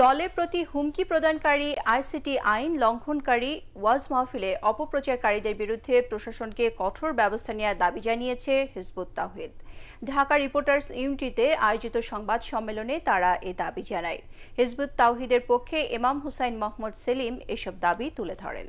দলের প্রতি হুমকি প্রদানকারী আইসিটি আইন লঙ্ঘনকারী ওয়াজ মাহফিলে অপপ্রচারকারীদের বিরুদ্ধে প্রশাসনকে কঠোর ব্যবস্থা নেওয়ার দাবি জানিয়েছে হিজবুত তাহিদ ঢাকা রিপোর্টার্স ইউনিটিতে আয়োজিত সংবাদ সম্মেলনে তারা এ দাবি জানায় হিজবুত তাওহিদের পক্ষে এমাম হুসাইন মোহাম্মদ সেলিম এসব দাবি তুলে ধরেন